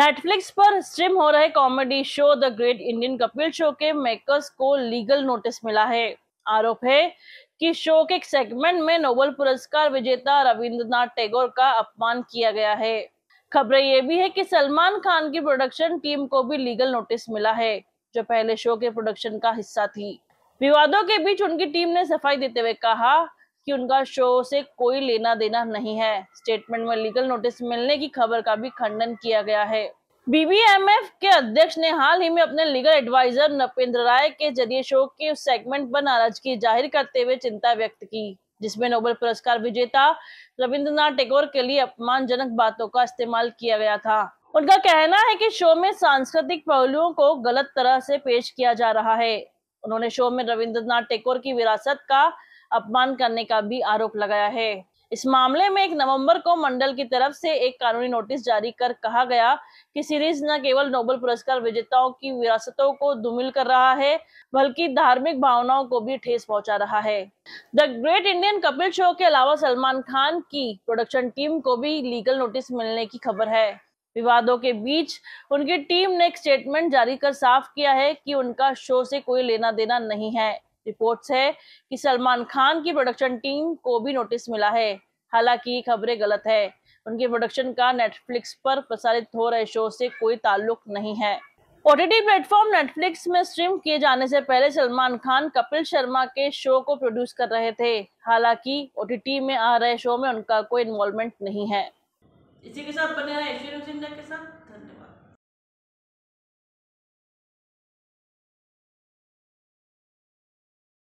Netflix पर stream हो रहे comedy show the great Indian Kapil show के मेकर्स को लीगल नोटिस मिला है आरोप है कि शो के एक सेगमेंट में नोबल पुरस्कार विजेता रविंद्रनाथ टैगोर का अपमान किया गया है खबरें ये भी है कि सलमान खान की प्रोडक्शन टीम को भी लीगल नोटिस मिला है जो पहले शो के प्रोडक्शन का हिस्सा थी विवादों के बीच उनकी टीम ने सफाई देते हुए कहा कि उनका शो से कोई लेना देना नहीं है स्टेटमेंट में लीगल नोटिस मिलने की खबर का भी खंडन किया गया है बीबीएमएफ के अध्यक्ष ने हाल ही में अपने लीगल एडवाइजर नपेंद्र राय के जरिए शो के उस सेगमेंट पर नाराजगी जाहिर करते हुए चिंता व्यक्त की जिसमें नोबेल पुरस्कार विजेता रविंद्रनाथ टैगोर के लिए अपमानजनक बातों का इस्तेमाल किया गया था उनका कहना है कि शो में सांस्कृतिक पहलुओं को गलत तरह से पेश किया जा रहा है उन्होंने शो में रविंद्रनाथ टैगोर की विरासत का अपमान करने का भी आरोप लगाया है इस मामले में एक नवंबर को मंडल की तरफ से एक कानूनी नोटिस जारी कर कहा गया कि सीरीज न केवल नोबेल पुरस्कार विजेताओं की विरासतों को दुमिल कर रहा है बल्कि धार्मिक भावनाओं को भी ठेस पहुंचा रहा है the great Indian Kapil show के अलावा सलमान खान की प्रोडक्शन टीम को भी लीगल नोटिस मिलने की खबर है विवादों के बीच उनकी टीम ने एक स्टेटमेंट जारी कर साफ किया है कि उनका शो से कोई लेना देना नहीं है रिपोर्ट्स है कि सलमान खान की प्रोडक्शन टीम को भी नोटिस मिला है हालांकि खबरें गलत है उनके प्रोडक्शन का नेटफ्लिक्स पर प्रसारित हो रहे शो से कोई ताल्लुक नहीं है ओ टी प्लेटफॉर्म नेटफ्लिक्स में स्ट्रीम किए जाने से पहले सलमान खान कपिल शर्मा के शो को प्रोड्यूस कर रहे थे हालांकि टी में आ रहे शो में उनका कोई इन्वॉल्वमेंट नहीं है इसी के साथ बने रहे के साथ धन्यवाद